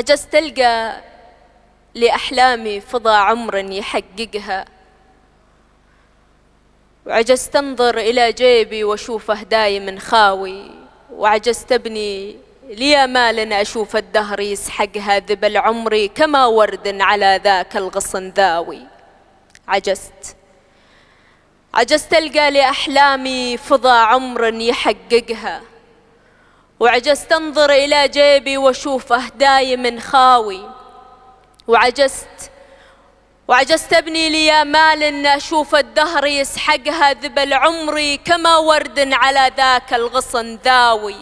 عجز تلقى لأحلامي فضى عمر يحققها وعجزت أنظر إلى جيبي وأشوفه دايم خاوي وعجزت أبني لي مال أشوف الدهر يسحقها ذبل عمري كما ورد على ذاك الغصن ذاوي عجزت عجزت ألقى لأحلامي فضى عمر يحققها وعجزت أنظر إلى جيبي وأشوفه دايم خاوي وعجزت وعجزت ابني لي مال ان اشوف الدهر يسحقها ذبل عمري كما ورد على ذاك الغصن ذاوي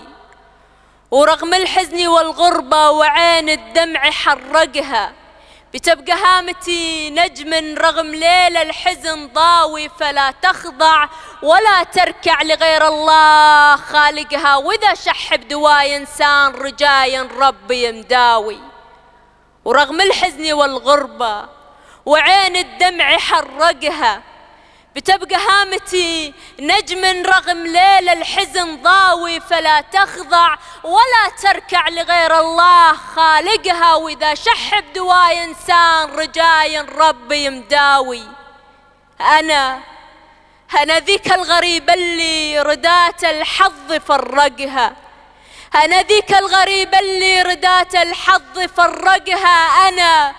ورغم الحزن والغربة وعين الدمع حرقها بتبقى هامتي نجم رغم ليل الحزن ضاوي فلا تخضع ولا تركع لغير الله خالقها وإذا شح بدواي إنسان رجايا ربي مداوي ورغم الحزن والغربة وعين الدمع حرقها بتبقى هامتي نجم رغم ليل الحزن ضاوي فلا تخضع ولا تركع لغير الله خالقها واذا شح بدواي انسان رجاي ربي مداوي انا أنا ذيك الغريبة اللي ردات الحظ فرقها أنا ذيك الغريبة اللي ردات الحظ فرقها أنا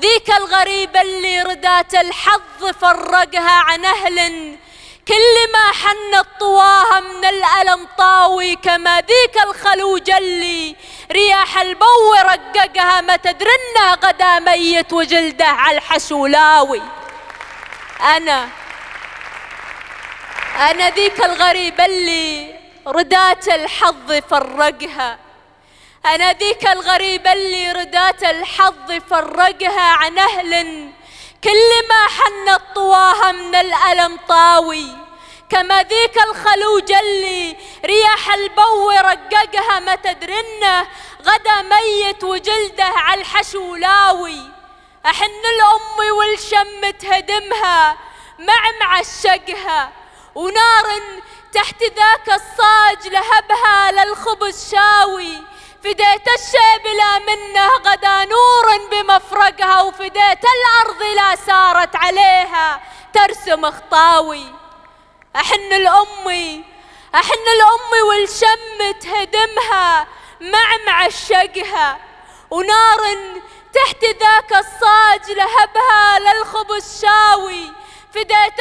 ذيك الغريبة اللي ردات الحظ فرقها عن أهل كل ما حنت طواها من الألم طاوي كما ذيك الخلوجة اللي رياح البو رققها ما تدرنا غدا ميت وجلده على الحشولاوي أنا أنا ذيك الغريبة اللي ردات الحظ فرقها أنا ذيك الغريبة اللي ردات الحظ فرقها عن أهل كل ما حنت طواها من الألم طاوي كما ذيك الخلوج اللي رياح البو رققها ما تدرنه غدا ميت وجلده على الحشو لاوي أحن لأمي والشم تهدمها مع معشقها ونار تحت ذاك الصاج لهبها للخبز شاوي فديت لا منه غدا نور بمفرقها وفديت الأرض لا سارت عليها ترسم خطاوي أحن الأمي أحن الأمي والشم تهدمها مع معشقها ونار تحت ذاك الصاج لهبها للخبز شاوي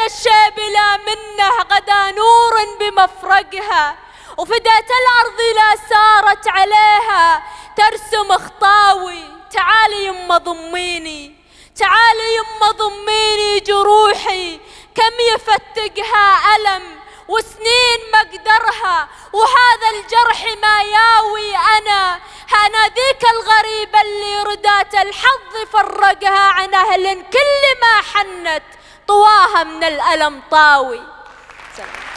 الشابلة منه غدا نور بمفرقها وفدات الأرض لا سارت عليها ترسم خطاوي تعالي يما ضميني تعالي يما ضميني جروحي كم يفتقها ألم وسنين مقدرها وهذا الجرح ما ياوي أنا أنا ذيك الغريبة اللي ردات الحظ فرقها عن أهل كل ما حنت طواها من الألم طاوي سلام.